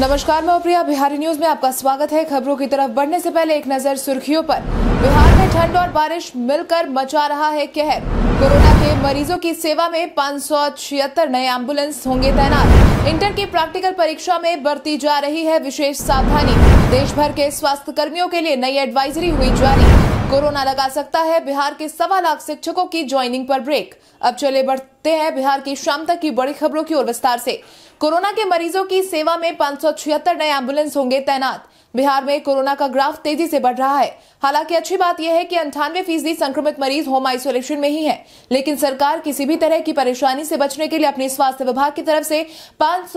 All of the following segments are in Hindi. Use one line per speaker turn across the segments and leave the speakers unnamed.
नमस्कार मैं प्रिया बिहारी न्यूज में आपका स्वागत है खबरों की तरफ बढ़ने से पहले एक नजर सुर्खियों पर बिहार में ठंड और बारिश मिलकर मचा रहा है कहर कोरोना के मरीजों की सेवा में पाँच नए एम्बुलेंस होंगे तैनात इंटर की प्रैक्टिकल परीक्षा में बरती जा रही है विशेष सावधानी देश भर के स्वास्थ्य कर्मियों के लिए नई एडवाइजरी हुई जारी कोरोना लगा सकता है बिहार के सवा लाख शिक्षकों की ज्वाइनिंग पर ब्रेक अब चले बढ़ते हैं बिहार की शाम तक की बड़ी खबरों की ओर विस्तार से कोरोना के मरीजों की सेवा में पाँच नए एम्बुलेंस होंगे तैनात बिहार में कोरोना का ग्राफ तेजी से बढ़ रहा है हालांकि अच्छी बात यह है कि अंठानवे फीसदी संक्रमित मरीज होम आइसोलेशन में ही है लेकिन सरकार किसी भी तरह की परेशानी से बचने के लिए अपने स्वास्थ्य विभाग की तरफ से पाँच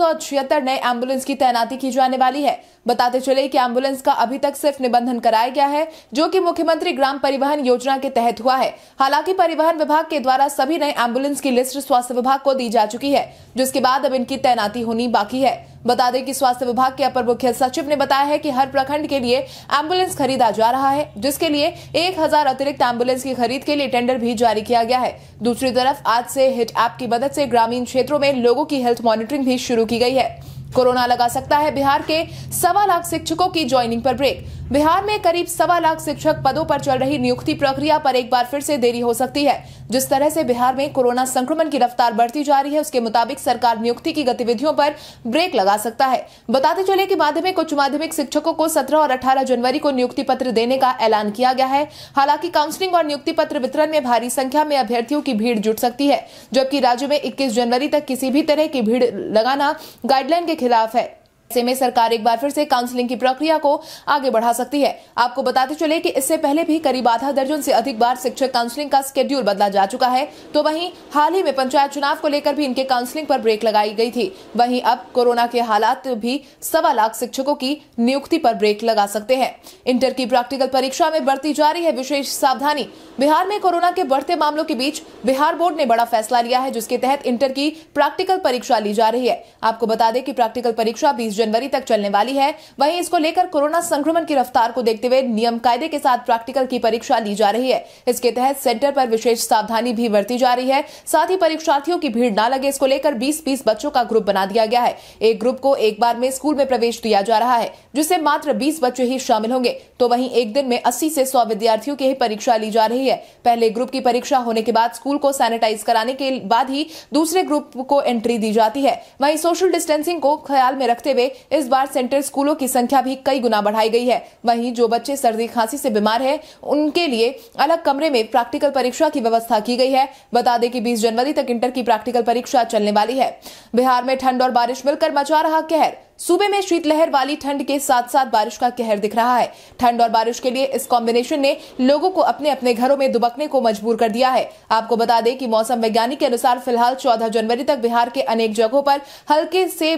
नए एम्बुलेंस की तैनाती की जाने वाली है बताते चले कि एम्बुलेंस का अभी तक सिर्फ निबंधन कराया गया है जो कि मुख्यमंत्री ग्राम परिवहन योजना के तहत हुआ है हालांकि परिवहन विभाग के द्वारा सभी नए एम्बुलेंस की लिस्ट स्वास्थ्य विभाग को दी जा चुकी है जिसके बाद अब इनकी तैनाती होनी बाकी है बता दें कि स्वास्थ्य विभाग के अपर मुख्य सचिव ने बताया है कि हर प्रखंड के लिए एम्बुलेंस खरीदा जा रहा है जिसके लिए एक हजार अतिरिक्त एम्बुलेंस की खरीद के लिए टेंडर भी जारी किया गया है दूसरी तरफ आज से हिट ऐप की मदद से ग्रामीण क्षेत्रों में लोगों की हेल्थ मॉनिटरिंग भी शुरू की गई है कोरोना लगा सकता है बिहार के सवा लाख शिक्षकों की ज्वाइनिंग पर ब्रेक बिहार में करीब सवा लाख शिक्षक पदों पर चल रही नियुक्ति प्रक्रिया पर एक बार फिर से देरी हो सकती है जिस तरह से बिहार में कोरोना संक्रमण की रफ्तार बढ़ती जा रही है उसके मुताबिक सरकार नियुक्ति की गतिविधियों पर ब्रेक लगा सकता है बताते चले कि माध्यमिक उच्च माध्यमिक शिक्षकों को 17 और 18 जनवरी को नियुक्ति पत्र देने का ऐलान किया गया है हालांकि काउंसिलिंग और नियुक्ति पत्र वितरण में भारी संख्या में अभ्यर्थियों की भीड़ जुट सकती है जबकि राज्य में इक्कीस जनवरी तक किसी भी तरह की भीड़ लगाना गाइडलाइन के खिलाफ है ऐसे में सरकार एक बार फिर से काउंसलिंग की प्रक्रिया को आगे बढ़ा सकती है आपको बताते चले कि इससे पहले भी करीब आधा दर्जन से अधिक बार शिक्षक काउंसलिंग का स्केड्यूल बदला जा चुका है तो वहीं हाल ही में पंचायत चुनाव को लेकर भी इनके काउंसलिंग पर ब्रेक लगाई गई थी वहीं अब कोरोना के हालात भी सवा लाख शिक्षकों की नियुक्ति पर ब्रेक लगा सकते हैं इंटर की प्रैक्टिकल परीक्षा में बढ़ती जा रही है विशेष सावधानी बिहार में कोरोना के बढ़ते मामलों के बीच बिहार बोर्ड ने बड़ा फैसला लिया है जिसके तहत इंटर की प्रैक्टिकल परीक्षा ली जा रही है आपको बता दें कि प्रैक्टिकल परीक्षा बीस जनवरी तक चलने वाली है वहीं इसको लेकर कोरोना संक्रमण की रफ्तार को देखते हुए नियम कायदे के साथ प्रैक्टिकल की परीक्षा ली जा रही है इसके तहत सेंटर पर विशेष सावधानी भी बरती जा रही है साथ ही परीक्षार्थियों की भीड़ न लगे इसको लेकर बीस बीस बच्चों का ग्रुप बना दिया गया है एक ग्रुप को एक बार में स्कूल में प्रवेश दिया जा रहा है जिससे मात्र बीस बच्चे ही शामिल होंगे तो वहीं एक दिन में अस्सी से सौ विद्यार्थियों की ही परीक्षा ली जा रही है पहले ग्रुप की परीक्षा होने के बाद स्कूल को सैनिटाइज कराने के बाद ही दूसरे ग्रुप को एंट्री दी जाती है वहीं सोशल डिस्टेंसिंग को ख्याल में रखते हुए इस बार सेंट्रल स्कूलों की संख्या भी कई गुना बढ़ाई गई है वहीं जो बच्चे सर्दी खांसी से बीमार है उनके लिए अलग कमरे में प्रैक्टिकल परीक्षा की व्यवस्था की गई है बता दें कि बीस जनवरी तक इंटर की प्रैक्टिकल परीक्षा चलने वाली है बिहार में ठंड और बारिश मिलकर मचा रहा कहर सूबे में शीतलहर वाली ठंड के साथ साथ बारिश का कहर दिख रहा है ठंड और बारिश के लिए इस कॉम्बिनेशन ने लोगों को अपने अपने घरों में दुबकने को मजबूर कर दिया है आपको बता दें कि मौसम वैज्ञानिक के अनुसार फिलहाल 14 जनवरी तक बिहार के अनेक जगहों पर हल्के से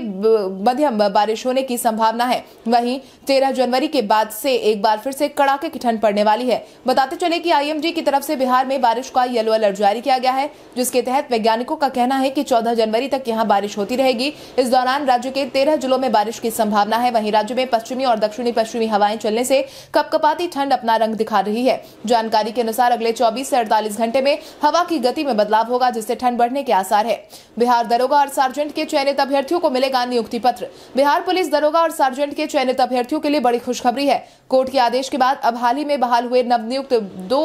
मध्यम बारिश होने की संभावना है वहीं तेरह जनवरी के बाद से एक बार फिर से कड़ाके की ठंड पड़ने वाली है बताते चले की आईएमडी की तरफ से बिहार में बारिश का येलो अलर्ट जारी किया गया है जिसके तहत वैज्ञानिकों का कहना है की चौदह जनवरी तक यहाँ बारिश होती रहेगी इस दौरान राज्य के तेरह जिलों में में बारिश की संभावना है वहीं राज्य में पश्चिमी और दक्षिणी पश्चिमी हवाएं चलने से कपकपाती ठंड अपना रंग दिखा रही है जानकारी के अनुसार अगले चौबीस से अड़तालीस घंटे में हवा की गति में बदलाव होगा जिससे ठंड बढ़ने के आसार है बिहार दरोगा और सार्जेंट के चयनित अभ्यर्थियों को मिलेगा नियुक्ति पत्र बिहार पुलिस दरोगा और सार्जेंट के चयनित अभ्यर्थियों के लिए बड़ी खुशखबरी है कोर्ट के आदेश के बाद अब हाल ही में बहाल हुए नवनियुक्त दो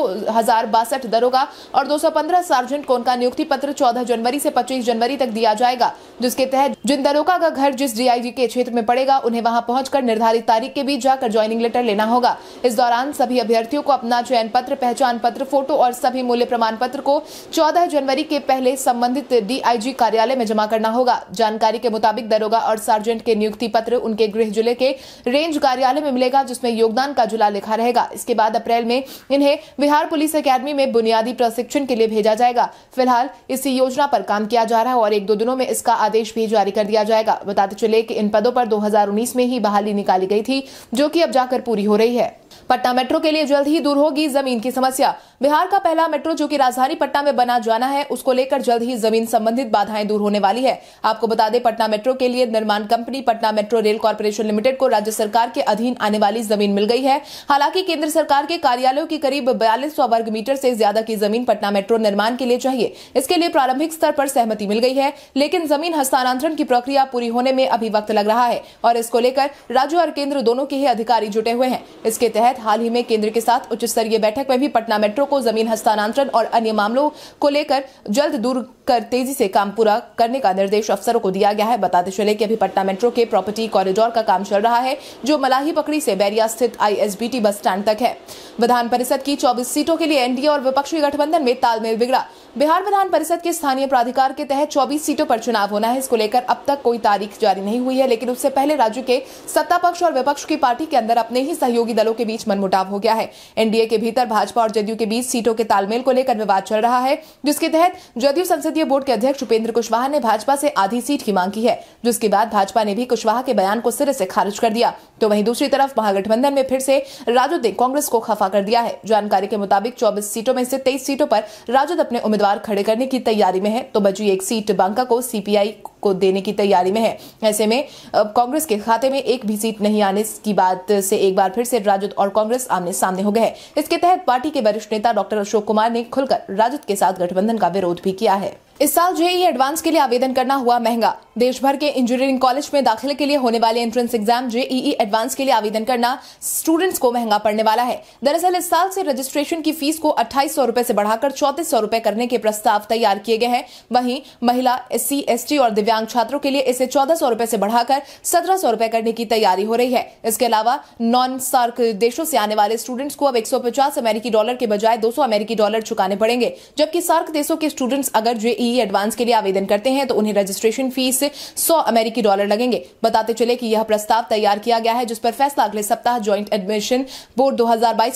दरोगा और 215 सार्जेंट को उनका नियुक्ति पत्र 14 जनवरी से 25 जनवरी तक दिया जाएगा जिसके तहत जिन दरोगा का घर जिस डीआईजी के क्षेत्र में पड़ेगा उन्हें वहां पहुंचकर निर्धारित तारीख के बीच जाकर ज्वाइनिंग लेटर लेना होगा इस दौरान सभी अभ्यर्थियों को अपना चयन पत्र पहचान पत्र फोटो और सभी मूल्य प्रमाण पत्र को चौदह जनवरी के पहले संबंधित डीआईजी कार्यालय में जमा करना होगा जानकारी के मुताबिक दरोगा और सार्जेंट के नियुक्ति पत्र उनके गृह जिले के रेंज कार्यालय में मिलेगा जिसमें योगदान का जुला लिखा रहेगा इसके बाद अप्रैल में इन्हें बिहार पुलिस अकेडमी में बुनियादी प्रशिक्षण के लिए भेजा जाएगा फिलहाल इसी योजना पर काम किया जा रहा है और एक दो दिनों में इसका आदेश भी जारी कर दिया जाएगा बताते चले कि इन पदों पर 2019 में ही बहाली निकाली गई थी जो कि अब जाकर पूरी हो रही है पटना मेट्रो के लिए जल्द ही दूर होगी जमीन की समस्या बिहार का पहला मेट्रो जो कि राजधानी पटना में बना जाना है उसको लेकर जल्द ही जमीन संबंधित बाधाएं दूर होने वाली है आपको बता दें पटना मेट्रो के लिए निर्माण company Patna metro rail corporation limited को राज्य सरकार के अधीन आने वाली जमीन मिल गई है हालांकि केंद्र सरकार के कार्यालयों की करीब बयालीस वर्ग मीटर से ज्यादा की जमीन पटना मेट्रो निर्माण के लिए चाहिए इसके लिए प्रारंभिक स्तर पर सहमति मिल गई है लेकिन जमीन हस्तांतरण की प्रक्रिया पूरी होने में अभी वक्त लग रहा है और इसको लेकर राज्य और केंद्र दोनों के ही अधिकारी जुटे हुए हैं इसके तहत शिकायत हाल ही में केंद्र के साथ उच्च स्तरीय बैठक में भी पटना मेट्रो को जमीन हस्तांतरण और अन्य मामलों को लेकर जल्द दूर कर तेजी से काम पूरा करने का निर्देश अफसरों को दिया गया है बताते चले कि अभी पटना मेट्रो के प्रॉपर्टी कॉरिडोर का काम चल रहा है जो मलाही पकड़ी से बैरिया स्थित आईएसबीटी बस स्टैंड तक है विधान परिषद की 24 सीटों के लिए एनडीए और विपक्षी गठबंधन में तालमेल बिगड़ा बिहार विधान परिषद के स्थानीय प्राधिकार के तहत 24 सीटों पर चुनाव होना है इसको लेकर अब तक कोई तारीख जारी नहीं हुई है लेकिन उससे पहले राज्य के सत्ता पक्ष और विपक्ष की पार्टी के अंदर अपने ही सहयोगी दलों के बीच मनमुटाव हो गया है एनडीए के भीतर भाजपा और जदयू के बीच सीटों के तालमेल को लेकर विवाद चल रहा है जिसके तहत जदयू संसदीय बोर्ड के अध्यक्ष उपेंद्र कुशवाहा ने भाजपा से आधी सीट की मांग की है जिसके बाद भाजपा ने भी कुशवाहा के बयान को सिरे से खारिज कर दिया तो वहीं दूसरी तरफ महागठबंधन में फिर से राजद ने कांग्रेस को खफा कर दिया है जानकारी के मुताबिक चौबीस सीटों में से तेईस सीटों पर राजद अपने उम्मीदवार खड़े करने की तैयारी में है तो बची एक सीट बांका को सीपीआई को देने की तैयारी में है ऐसे में कांग्रेस के खाते में एक भी सीट नहीं आने की बात से एक बार फिर से राजद और कांग्रेस आमने सामने हो गए हैं इसके तहत पार्टी के वरिष्ठ नेता डॉक्टर अशोक कुमार ने खुलकर राजद के साथ गठबंधन का विरोध भी किया है इस साल जेई एडवांस के लिए आवेदन करना हुआ महंगा देश भर के इंजीनियरिंग कॉलेज में दाखिले के लिए होने वाले एंट्रेंस एग्जाम जेईई एडवांस के लिए आवेदन करना स्टूडेंट्स को महंगा पड़ने वाला है दरअसल इस साल से रजिस्ट्रेशन की फीस को अट्ठाईस सौ रूपये से बढ़ाकर चौतीस सौ रूपये करने के प्रस्ताव तैयार किए गए हैं वहीं महिला एस सी और दिव्यांग छात्रों के लिए इसे चौदह सौ रूपये से बढ़ाकर सत्रह सौ रूपये करने की तैयारी हो रही है इसके अलावा नॉन सार्क देशों से आने वाले स्टूडेंट्स को अब एक अमेरिकी डॉलर के बजाय दो अमेरिकी डॉलर चुकाने पड़ेंगे जबकि सार्क देशों के स्टूडेंट्स अगर जेई भी एडवांस के लिए आवेदन करते हैं तो उन्हें रजिस्ट्रेशन फीस सौ अमेरिकी डॉलर लगेंगे बताते चले कि यह प्रस्ताव तैयार किया गया है जिस पर फैसला अगले सप्ताह ज्वाइंट एडमिशन बोर्ड दो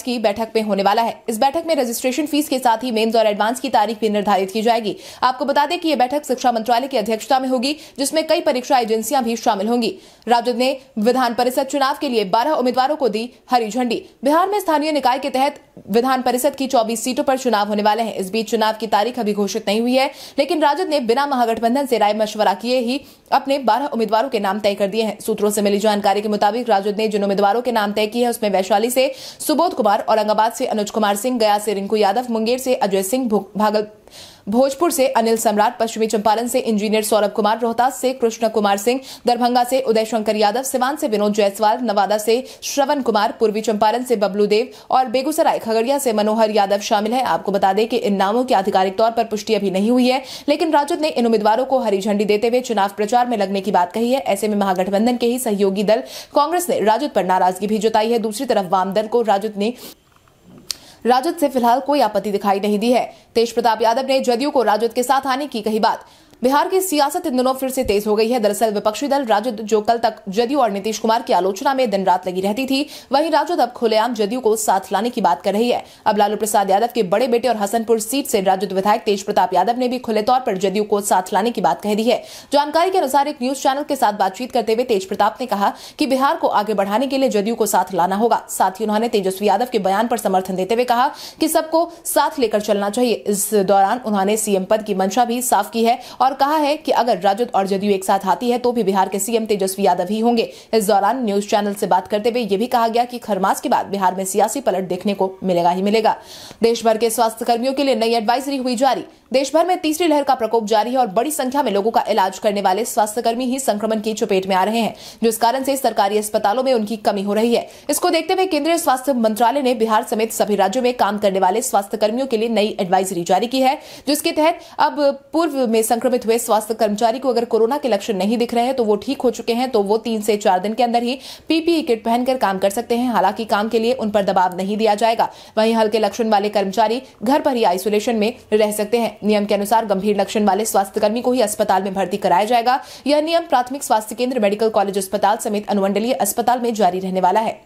की बैठक में होने वाला है इस बैठक में रजिस्ट्रेशन फीस के साथ ही मेन्स और एडवांस की तारीख भी निर्धारित की जाएगी आपको बता दें कि यह बैठक शिक्षा मंत्रालय की अध्यक्षता में होगी जिसमें कई परीक्षा एजेंसियां भी शामिल होंगी राजद ने विधान परिषद चुनाव के लिए बारह उम्मीदवारों को दी हरी झंडी बिहार में स्थानीय निकाय के तहत विधान परिषद की 24 सीटों पर चुनाव होने वाले हैं इस बीच चुनाव की तारीख अभी घोषित नहीं हुई है लेकिन राजद ने बिना महागठबंधन से राय मशवरा किए ही अपने 12 उम्मीदवारों के नाम तय कर दिए हैं सूत्रों से मिली जानकारी के मुताबिक राजद ने जिन उम्मीदवारों के नाम तय किए हैं उसमें वैशाली से सुबोध कुमार औरंगाबाद से अनुज कुमार सिंह गया से रिंकू यादव मुंगेर से अजय सिंह भागलपुर भोजपुर से अनिल सम्राट पश्चिमी चंपारण से इंजीनियर सौरभ कुमार रोहतास से कृष्ण कुमार सिंह दरभंगा से उदय शंकर यादव सिवान से विनोद जायसवाल नवादा से श्रवण कुमार पूर्वी चंपारण से बबलू देव और बेगूसराय खगड़िया से मनोहर यादव शामिल है आपको बता दें कि इन नामों की आधिकारिक तौर पर पुष्टि अभी नहीं हुई है लेकिन राजद ने इन उम्मीदवारों को हरी झंडी देते हुए चुनाव प्रचार में लगने की बात कही है ऐसे में महागठबंधन के ही सहयोगी दल कांग्रेस ने राजद पर नाराजगी भी जताई है दूसरी तरफ वाम दल को राजद ने राजद से फिलहाल कोई आपत्ति दिखाई नहीं दी है तेज प्रताप यादव ने जदयू को राजद के साथ आने की कही बात बिहार की सियासत इन दिनों फिर से तेज हो गई है दरअसल विपक्षी दल राजद जो कल तक जदयू और नीतीश कुमार की आलोचना में दिन रात लगी रहती थी वहीं राजद अब खुलेआम जदयू को साथ लाने की बात कर रही है अब लालू प्रसाद यादव के बड़े बेटे और हसनपुर सीट से राजद विधायक तेज प्रताप यादव ने भी खुले तौर पर जदयू को साथ लाने की बात कह दी है जानकारी के अनुसार एक न्यूज चैनल के साथ बातचीत करते हुए तेज प्रताप ने कहा कि बिहार को आगे बढ़ाने के लिए जदयू को साथ लाना होगा साथ ही उन्होंने तेजस्वी यादव के बयान पर समर्थन देते हुए कहा कि सबको साथ लेकर चलना चाहिए इस दौरान उन्होंने सीएम पद की मंशा भी साफ की है और और कहा है कि अगर राजद और जदयू एक साथ आती है तो भी बिहार के सीएम तेजस्वी यादव ही होंगे इस दौरान न्यूज चैनल से बात करते हुए ये भी कहा गया कि खरमास के बाद बिहार में सियासी पलट देखने को मिलेगा ही मिलेगा देश भर के स्वास्थ्य कर्मियों के लिए नई एडवाइजरी हुई जारी देश भर में तीसरी लहर का प्रकोप जारी है और बड़ी संख्या में लोगों का इलाज करने वाले स्वास्थ्यकर्मी ही संक्रमण की चपेट में आ रहे हैं जिस कारण से सरकारी अस्पतालों में उनकी कमी हो रही है इसको देखते हुए केंद्रीय स्वास्थ्य मंत्रालय ने बिहार समेत सभी राज्यों में काम करने वाले स्वास्थ्यकर्मियों के लिए नई एडवाइजरी जारी की है जिसके तहत अब पूर्व में संक्रमित संक्रमित हुए स्वास्थ्य कर्मचारी को अगर कोरोना के लक्षण नहीं दिख रहे हैं तो वो ठीक हो चुके हैं तो वो तीन से चार दिन के अंदर ही पीपीई किट पहनकर काम कर सकते हैं हालांकि काम के लिए उन पर दबाव नहीं दिया जाएगा वहीं हल्के लक्षण वाले कर्मचारी घर पर ही आइसोलेशन में रह सकते हैं नियम के अनुसार गंभीर लक्षण वाले स्वास्थ्यकर्मी को ही अस्पताल में भर्ती कराया जाएगा यह नियम प्राथमिक स्वास्थ्य केंद्र मेडिकल कॉलेज अस्पताल समेत अनुमंडलीय अस्पताल में जारी रहने वाला है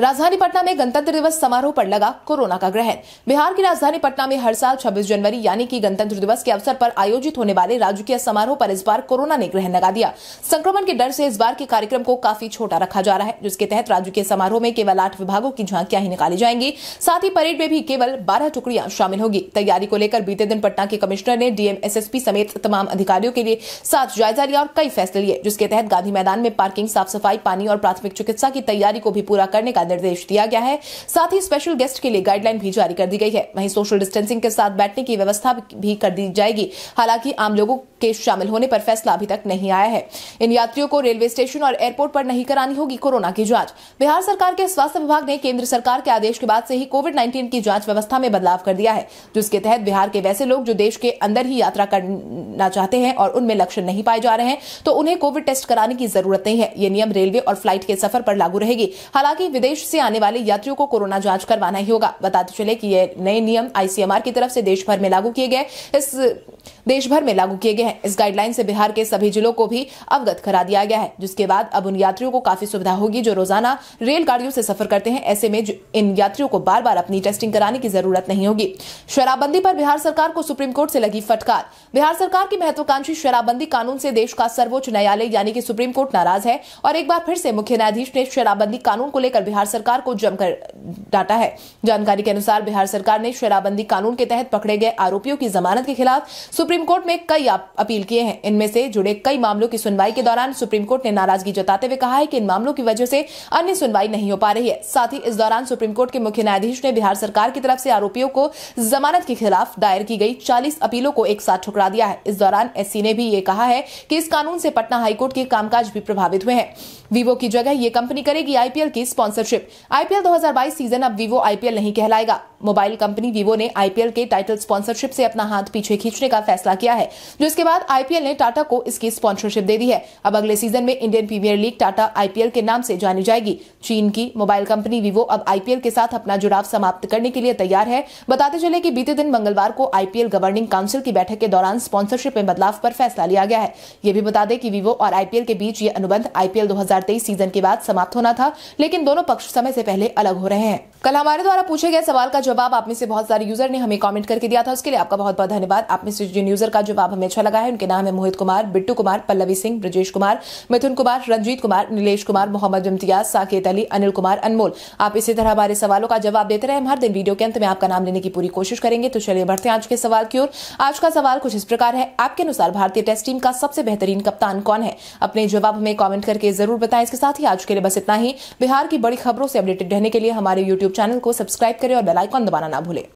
राजधानी पटना में गणतंत्र दिवस समारोह पर लगा कोरोना का ग्रहण बिहार की राजधानी पटना में हर साल 26 जनवरी यानी कि गणतंत्र दिवस के अवसर पर आयोजित होने वाले राजकीय समारोह पर इस बार कोरोना ने ग्रहण लगा दिया संक्रमण के डर से इस बार के कार्यक्रम को काफी छोटा रखा जा रहा है जिसके तहत राजकीय समारोह में केवल आठ विभागों की झांकियां ही निकाली जाएंगी साथ ही परेड में भी केवल बारह टुकड़ियां शामिल होगी तैयारी को लेकर बीते दिन पटना के कमिश्नर ने डीएम एसएसपी समेत तमाम अधिकारियों के लिए साथ जायजा लिया और कई फैसले लिए जिसके तहत गांधी मैदान में पार्किंग साफ सफाई पानी और प्राथमिक चिकित्सा की तैयारी को भी पूरा करने का का निर्देश दिया गया है साथ ही स्पेशल गेस्ट के लिए गाइडलाइन भी जारी कर दी गई है वहीं सोशल डिस्टेंसिंग के साथ बैठने की व्यवस्था भी कर दी जाएगी हालांकि आम लोगों के शामिल होने पर फैसला अभी तक नहीं आया है इन यात्रियों को रेलवे स्टेशन और एयरपोर्ट पर नहीं करानी होगी कोरोना की जांच बिहार सरकार के स्वास्थ्य विभाग ने केंद्र सरकार के आदेश के बाद से ही कोविड नाइन्टीन की जांच व्यवस्था में बदलाव कर दिया है जिसके तहत बिहार के वैसे लोग जो देश के अंदर ही यात्रा करना चाहते हैं और उनमें लक्षण नहीं पाए जा रहे हैं तो उन्हें कोविड टेस्ट कराने की जरूरत नहीं है ये नियम रेलवे और फ्लाइट के सफर पर लागू रहेगी हालांकि विदेश विदेश से आने वाले यात्रियों को कोरोना जांच करवाना ही होगा बताते चले कि ये नए नियम आईसीएमआर की तरफ से देशभर में लागू किए गए इस देशभर में लागू किए गए हैं इस गाइडलाइन से बिहार के सभी जिलों को भी अवगत करा दिया गया है जिसके बाद अब उन यात्रियों को काफी सुविधा होगी जो रोजाना रेलगाड़ियों से सफर करते हैं ऐसे में इन यात्रियों को बार बार अपनी टेस्टिंग कराने की जरूरत नहीं होगी शराबबंदी पर बिहार सरकार को सुप्रीम कोर्ट से लगी फटकार बिहार सरकार की महत्वाकांक्षी शराबबंदी कानून से देश का सर्वोच्च न्यायालय यानी कि सुप्रीम कोर्ट नाराज है और एक बार फिर से मुख्य न्यायाधीश ने शराबबंदी कानून को लेकर बिहार बिहार सरकार को जमकर डांटा है जानकारी के अनुसार बिहार सरकार ने शराबबंदी कानून के तहत पकड़े गए आरोपियों की जमानत के खिलाफ सुप्रीम कोर्ट में कई अपील किए हैं इनमें से जुड़े कई मामलों की सुनवाई के दौरान सुप्रीम कोर्ट ने नाराजगी जताते हुए कहा है कि इन मामलों की वजह से अन्य सुनवाई नहीं हो पा रही है साथ ही इस दौरान सुप्रीम कोर्ट के मुख्य न्यायाधीश ने बिहार सरकार की तरफ से आरोपियों को जमानत के खिलाफ दायर की गई चालीस अपीलों को एक साथ ठुकरा दिया है इस दौरान एस ने भी ये कहा है कि इस कानून से पटना हाईकोर्ट के कामकाज भी प्रभावित हुए हैं वीवो की जगह ये कंपनी करेगी आईपीएल की स्पॉन्सरशिप स्पॉन्सरशिप आईपीएल 2022 सीजन अब वीवो आईपीएल नहीं कहलाएगा मोबाइल कंपनी वीवो ने आईपीएल के टाइटल स्पॉन्सरशिप से अपना हाथ पीछे खींचने का फैसला किया है जिसके बाद आईपीएल ने टाटा को इसकी स्पॉन्सरशिप दे दी है अब अगले सीजन में Indian Premier League Tata IPL के नाम से जानी जाएगी चीन की मोबाइल कंपनी वीवो अब आईपीएल के साथ अपना जुड़ाव समाप्त करने के लिए तैयार है बताते चले कि बीते दिन मंगलवार को आईपीएल गवर्निंग काउंसिल की बैठक के दौरान स्पॉन्सरशिप में बदलाव पर फैसला लिया गया है ये भी बता दें कि वीवो और आईपीएल के बीच ये अनुबंध आईपीएल दो सीजन के बाद समाप्त होना था लेकिन दोनों पक्ष पक्ष समय से पहले अलग हो रहे हैं कल हमारे द्वारा पूछे गए सवाल का जवाब आप में से बहुत सारे यूजर ने हमें कमेंट करके दिया था उसके लिए आपका बहुत बहुत धन्यवाद आप में से जिन यूजर का जवाब हमें अच्छा लगा है उनके नाम है मोहित कुमार बिट्टू कुमार पल्लवी सिंह ब्रजेश कुमार मिथुन कुमार रंजीत कुमार नीलेश कुमार मोहम्मद इम्तियाज साकेत अली अनिल कुमार अनमोल आप इसी तरह हमारे सवालों का जवाब देते रहे हम हर दिन वीडियो के अंत में आपका नाम लेने की पूरी कोशिश करेंगे तो चलिए बढ़ते हैं आज के सवाल की ओर आज का सवाल कुछ इस प्रकार है आपके अनुसार भारतीय टेस्ट टीम का सबसे बेहतरीन कप्तान कौन है अपने जवाब हमें कॉमेंट करके जरूर बताएं इसके साथ ही आज के लिए बस इतना ही बिहार की बड़ी खबर खबरों से अपडेटेड रहने के लिए हमारे यूट्यूब चैनल को सब्सक्राइब करें और बेलाइकॉन दबाना ना भूलें